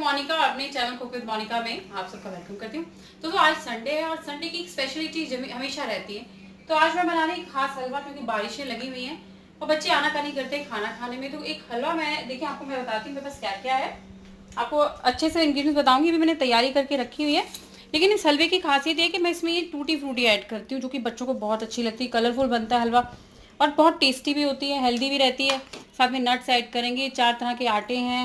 मोनिका और अपने channel cook with Monika में आप सबका वेलकम करती हूँ तो, तो आज संडे है और संडे की एक स्पेशली चीज हमेशा रहती है तो आज मैं बनाने रही खास हलवा क्योंकि बारिशें लगी हुई हैं और बच्चे आना का नहीं करते खाना खाने में तो एक हलवा मैं देखिए आपको मैं बताती हूँ मेरे पास क्या क्या है आपको अच्छे से इन्ग्रीडियंट्स बताऊंगी भी मैंने तैयारी करके रखी हुई है लेकिन इस हलवे की खासियत है कि मैं इसमें ये टूटी फ्रूटी ऐड करती हूँ जो कि बच्चों को बहुत अच्छी लगती है कलरफुल बनता है हलवा और बहुत टेस्टी भी होती है हेल्दी भी रहती है साथ में नट्स ऐड करेंगे चार तरह के आटे हैं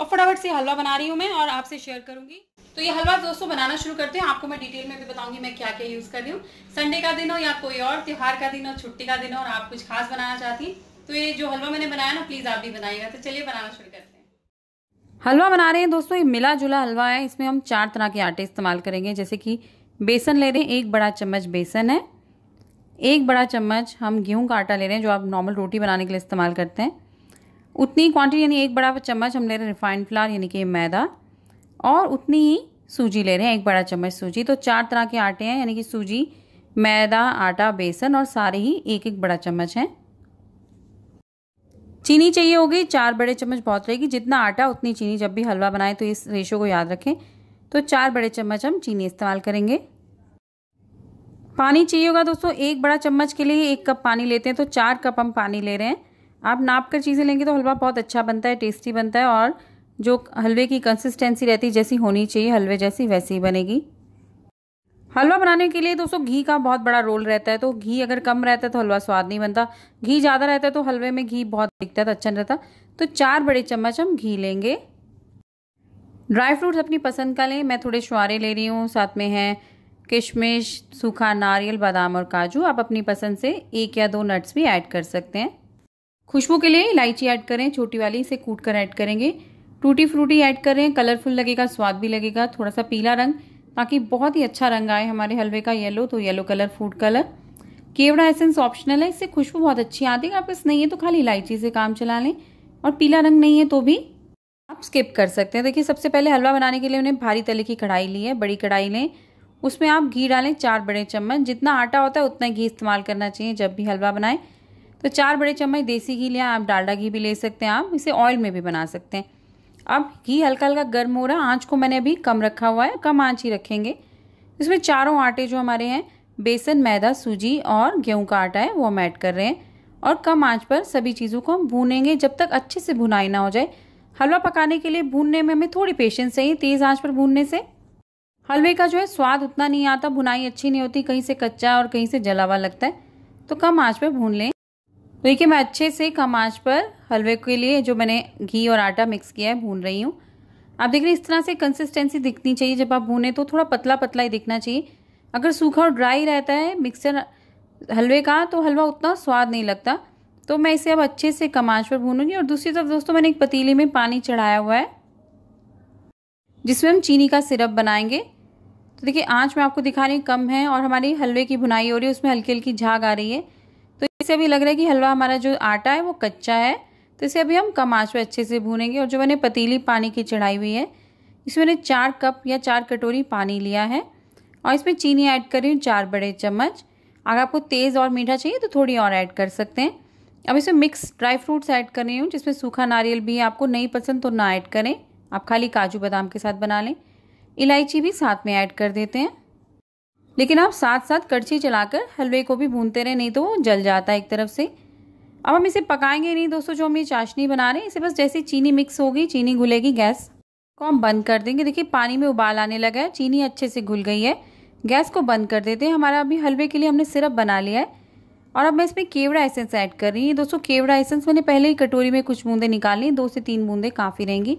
और फटाफट से हलवा बना रही हूँ मैं और आपसे शेयर करूंगी तो ये हलवा दोस्तों बनाना शुरू करते हैं आपको मैं डिटेल में भी बताऊंगी मैं क्या क्या यूज़ कर रही हूँ संडे का दिन हो या कोई और त्यौहार का दिन हो छुट्टी का दिन हो और आप कुछ खास बनाना चाहती हैं तो ये जो हलवा मैंने बनाया ना प्लीज़ आप भी बनाइएगा तो चलिए बनाना शुरू करते हैं हलवा बना रहे हैं दोस्तों ये मिला जुला हलवा है इसमें हम चार तरह के आटे इस्तेमाल करेंगे जैसे कि बेसन ले रहे हैं एक बड़ा चम्मच बेसन है एक बड़ा चम्मच हम गेहूं का आटा ले रहे हैं जो आप नॉर्मल रोटी बनाने के लिए इस्तेमाल करते हैं उतनी क्वांटिटी यानी एक बड़ा चम्मच हम ले रहे हैं रिफाइंड फ्लावर यानी कि मैदा और उतनी ही सूजी ले रहे हैं एक बड़ा चम्मच सूजी तो चार तरह के आटे हैं यानी कि सूजी मैदा आटा बेसन और सारे ही एक एक बड़ा चम्मच हैं चीनी चाहिए होगी चार बड़े चम्मच बहुत रहेगी जितना आटा उतनी चीनी जब भी हलवा बनाएं तो इस रेशो को याद रखें तो चार बड़े चम्मच हम चीनी इस्तेमाल करेंगे पानी चाहिए होगा दोस्तों एक बड़ा चम्मच के लिए एक कप पानी लेते हैं तो चार कप हम पानी ले रहे हैं आप नाप कर चीज़ें लेंगे तो हलवा बहुत अच्छा बनता है टेस्टी बनता है और जो हलवे की कंसिस्टेंसी रहती है जैसी होनी चाहिए हलवे जैसी वैसी ही बनेगी हलवा बनाने के लिए दोस्तों घी का बहुत बड़ा रोल रहता है तो घी अगर कम रहता है तो हलवा स्वाद नहीं बनता घी ज़्यादा रहता है तो हलवे में घी बहुत दिखता है तो अच्छा नहीं रहता तो चार बड़े चम्मच हम घी लेंगे ड्राई फ्रूट्स अपनी पसंद का लें मैं थोड़े शुआरे ले रही हूँ साथ में हैं किशमिश सूखा नारियल बादाम और काजू आप अपनी पसंद से एक या दो नट्स भी ऐड कर सकते हैं खुशबू के लिए इलायची ऐड करें छोटी वाली इसे कूट कर ऐड करेंगे टूटी फ्रूटी ऐड करें कलरफुल लगेगा स्वाद भी लगेगा थोड़ा सा पीला रंग ताकि बहुत ही अच्छा रंग आए हमारे हलवे का येलो तो येलो कलर फूड कलर केवड़ा एसेंस ऑप्शनल है इससे खुशबू बहुत अच्छी आती है आप इस नहीं है तो खाली इलायची से काम चला लें और पीला रंग नहीं है तो भी आप स्किप कर सकते हैं देखिए सबसे पहले हलवा बनाने के लिए उन्हें भारी तले की कढ़ाई ली है बड़ी कढ़ाई लें उसमें आप घी डालें चार बड़े चम्मच जितना आटा होता है उतना घी इस्तेमाल करना चाहिए जब भी हलवा बनाएं तो चार बड़े चम्मच देसी घी लिया आप डालडा घी भी ले सकते हैं आप इसे ऑयल में भी बना सकते हैं अब घी हल्का हल्का गर्म हो रहा आँच को मैंने अभी कम रखा हुआ है कम आँच ही रखेंगे इसमें चारों आटे जो हमारे हैं बेसन मैदा सूजी और गेहूं का आटा है वो हम ऐड कर रहे हैं और कम आंच पर सभी चीज़ों को हम भूनेंगे जब तक अच्छे से भुनाई ना हो जाए हलवा पकाने के लिए भूनने में हमें थोड़ी पेशेंस चाहिए तेज़ आंच पर भूनने से हलवे का जो है स्वाद उतना नहीं आता भुनाई अच्छी नहीं होती कहीं से कच्चा और कहीं से जला हुआ लगता है तो कम आँच पर भून लें देखिए मैं अच्छे से कम आँच पर हलवे के लिए जो मैंने घी और आटा मिक्स किया है भून रही हूँ आप देख रहे हैं इस तरह से कंसिस्टेंसी दिखनी चाहिए जब आप भूने तो थोड़ा पतला पतला ही दिखना चाहिए अगर सूखा और ड्राई रहता है मिक्सचर हलवे का तो हलवा उतना स्वाद नहीं लगता तो मैं इसे अब अच्छे से कम आँच पर भूनूंगी और दूसरी तरफ दोस्तों मैंने एक पतीली में पानी चढ़ाया हुआ है जिसमें हम चीनी का सिरप बनाएंगे तो देखिए आँच मैं आपको दिखा रही कम है और हमारी हलवे की भुनाई हो रही है उसमें हल्की हल्की झाग आ रही है तो इसे अभी लग रहा है कि हलवा हमारा जो आटा है वो कच्चा है तो इसे अभी हम कम आँच पर अच्छे से भूनेंगे और जो मैंने पतीली पानी की चढ़ाई हुई है इसमें मैंने चार कप या चार कटोरी पानी लिया है और इसमें चीनी ऐड कर रही हूँ चार बड़े चम्मच अगर आपको तेज़ और मीठा चाहिए तो थोड़ी और ऐड कर सकते हैं अब इसमें मिक्स ड्राई फ्रूट्स ऐड कर रही हूँ जिसमें सूखा नारियल भी है आपको नहीं पसंद तो ना ऐड करें आप खाली काजू बादाम के साथ बना लें इलायची भी साथ में ऐड कर देते हैं लेकिन आप साथ साथ कड़छी चलाकर हलवे को भी भूनते रहें नहीं तो वो जल जाता है एक तरफ से अब हम इसे पकाएंगे नहीं दोस्तों जो हम ये चाशनी बना रहे हैं इसे बस जैसे चीनी मिक्स होगी चीनी घुलेगी गैस को हम बंद कर देंगे देखिए पानी में उबाल आने लगा है चीनी अच्छे से घुल गई है गैस को बंद कर देते हैं हमारा अभी हलवे के लिए हमने सिरप बना लिया है और अब मैं इसमें केवड़ा एसेंस ऐड कर रही हूँ दोस्तों केवड़ा एसेंस मैंने पहले ही कटोरी में कुछ बूंदे निकाल ली दो से तीन बूंदे काफ़ी रहेंगी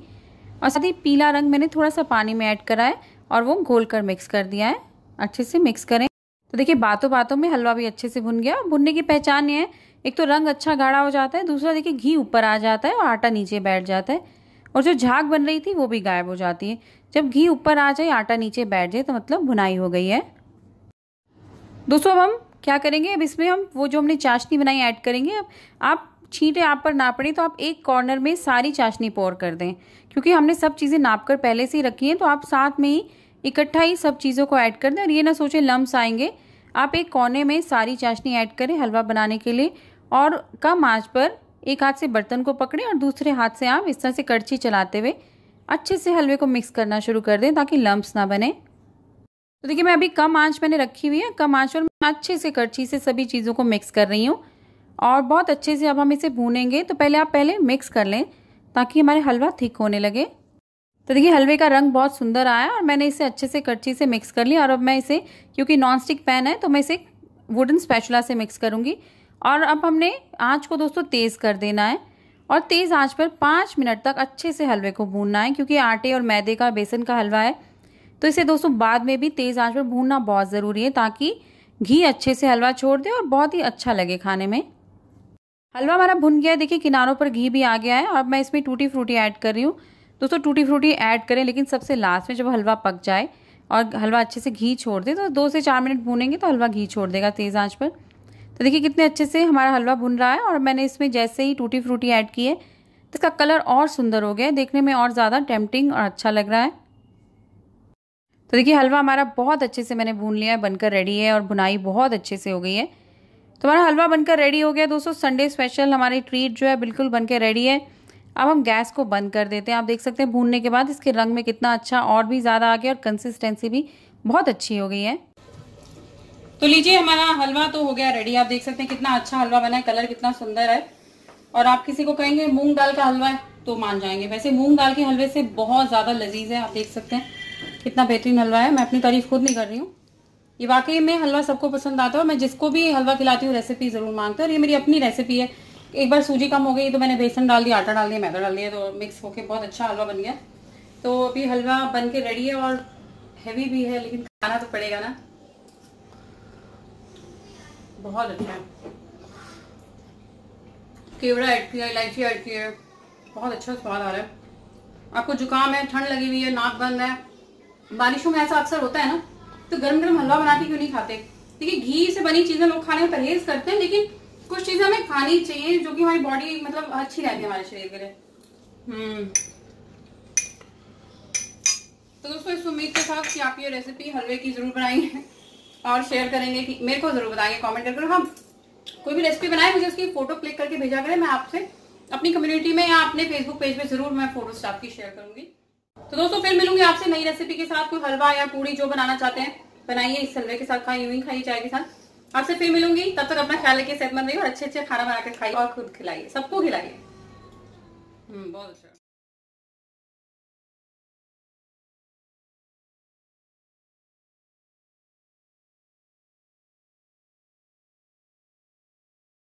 और साथ ही पीला रंग मैंने थोड़ा सा पानी में ऐड करा है और वो घोल कर मिक्स कर दिया है अच्छे से मिक्स करें तो देखिए बातों बातों में हलवा भी अच्छे से भुन गया भुनने की पहचान ये है एक तो रंग अच्छा गाढ़ा हो जाता है दूसरा देखिए घी ऊपर आ जाता है और आटा नीचे बैठ जाता है और जो झाग बन रही थी वो भी गायब हो जाती है जब घी ऊपर आ जाए आटा नीचे बैठ जाए तो मतलब भुनाई हो गई है दोस्तों अब हम क्या करेंगे अब इसमें हम वो जो हमने चाशनी बनाई ऐड करेंगे अब आप छींटे आप पर ना पड़े तो आप एक कॉर्नर में सारी चाशनी पोर कर दें क्योंकि हमने सब चीज़ें नाप कर पहले से ही रखी हैं तो आप साथ में ही इकट्ठा ही सब चीज़ों को ऐड कर दें और ये ना सोचें लम्स आएंगे आप एक कोने में सारी चाशनी ऐड करें हलवा बनाने के लिए और कम आँच पर एक हाथ से बर्तन को पकड़ें और दूसरे हाथ से आप इस तरह से कड़छी चलाते हुए अच्छे से हलवे को मिक्स करना शुरू कर दें ताकि लम्ब्स ना बने तो देखिए मैं अभी कम आंच मैंने रखी हुई है कम आंच पर मैं अच्छे से कड़छी से सभी चीज़ों को मिक्स कर रही हूँ और बहुत अच्छे से अब हम इसे भूनेंगे तो पहले आप पहले मिक्स कर लें ताकि हमारे हलवा थिक होने लगे तो देखिए हलवे का रंग बहुत सुंदर आया और मैंने इसे अच्छे से कच्ची से मिक्स कर लिया और अब मैं इसे क्योंकि नॉन स्टिक पैन है तो मैं इसे वुडन स्पैचुला से मिक्स करूँगी और अब हमने आँच को दोस्तों तेज़ कर देना है और तेज़ आँच पर पाँच मिनट तक अच्छे से हलवे को भूनना है क्योंकि आटे और मैदे का बेसन का हलवा है तो इसे दोस्तों बाद में भी तेज़ आँच पर भूनना बहुत ज़रूरी है ताकि घी अच्छे से हलवा छोड़ दे और बहुत ही अच्छा लगे खाने में हलवा हमारा भुन गया है देखिए किनारों पर घी भी आ गया है और मैं इसमें टूटी फ्रूटी ऐड कर रही हूँ दोस्तों टूटी फ्रूटी ऐड करें लेकिन सबसे लास्ट में जब हलवा पक जाए और हलवा अच्छे से घी छोड़ दे तो दो से चार मिनट भूनेंगे तो हलवा घी छोड़ देगा तेज़ आँच पर तो देखिए कितने अच्छे से हमारा हलवा भुन रहा है और मैंने इसमें जैसे ही टूटी फ्रूटी ऐड की है तो इसका कलर और सुंदर हो गया देखने में और ज़्यादा टेम्पटिंग और अच्छा लग रहा है तो देखिए हलवा हमारा बहुत अच्छे से मैंने भून लिया है बनकर रेडी है और भुनाई बहुत अच्छे से हो गई है तो हमारा हलवा बनकर रेडी हो गया दोस्तों संडे स्पेशल हमारी ट्रीट जो है बिल्कुल बनकर रेडी है अब हम गैस को बंद कर देते हैं आप देख सकते हैं भूनने के बाद इसके रंग में कितना अच्छा और भी ज़्यादा आ गया और कंसिस्टेंसी भी बहुत अच्छी हो गई है तो लीजिए हमारा हलवा तो हो गया रेडी आप देख सकते हैं कितना अच्छा हलवा बना है कलर कितना सुंदर है और आप किसी को कहेंगे मूंग दाल का हलवा है तो मान जाएंगे वैसे मूंग दाल के हलवे से बहुत ज़्यादा लजीज है आप देख सकते हैं कितना बेहतरीन हलवा है मैं अपनी तारीफ खुद नहीं कर रही हूँ ये वाकई में हलवा सबको पसंद आता है मैं जिसको भी हलवा खिलाती हूँ रेसिपी ज़रूर मांगता हूँ और ये मेरी अपनी रेसिपी है एक बार सूजी कम हो गई तो मैंने बेसन डाल दिया आटा डाल दिया मैदा डाल दिया तो मिक्स होके बहुत अच्छा हलवा बन गया तो अभी हलवा बन के रेडी है और हैवी भी है लेकिन खाना तो पड़ेगा ना बहुत अच्छा केवड़ा ऐड किया इलायची ऐड की है बहुत अच्छा स्वाद आ रहा है आपको जुकाम है ठंड लगी हुई है नाक बंद है बारिशों में ऐसा अक्सर होता है ना तो गर्म गर्म हलवा बना के क्यों नहीं खाते देखिए घी से बनी चीज़ें लोग खाने में परहेज करते हैं लेकिन कुछ चीजें हमें खानी चाहिए जो कि हमारी बॉडी मतलब अच्छी रहती है हमारे शरीर के लिए हम्म तो दोस्तों इस उम्मीद के साथ कि आप ये रेसिपी हलवे की जरूर बनाएंगे और शेयर करेंगे कि मेरे को जरूर बताएंगे कमेंट करके हम कोई भी रेसिपी बनाए मुझे उसकी फोटो क्लिक करके भेजा करें मैं आपसे अपनी कम्युनिटी में या अपने फेसबुक पेज में जरूर मैं फोटो आपकी शेयर करूंगी तो दोस्तों फिर मिलूंगी आपसे नई रेसिपी के साथ कोई हलवा या पूड़ी जो बनाना चाहते हैं बनाइए इस हलवे के साथ खाई यूं खाइए चाय के साथ आपसे फिर मिलूंगी तब तक अपना ख्याल रखिए सेहतमंद रहिए और अच्छे अच्छे खाना बना के खाइए और खुद खिलाइए सबको खिलाइए हम्म, बहुत अच्छा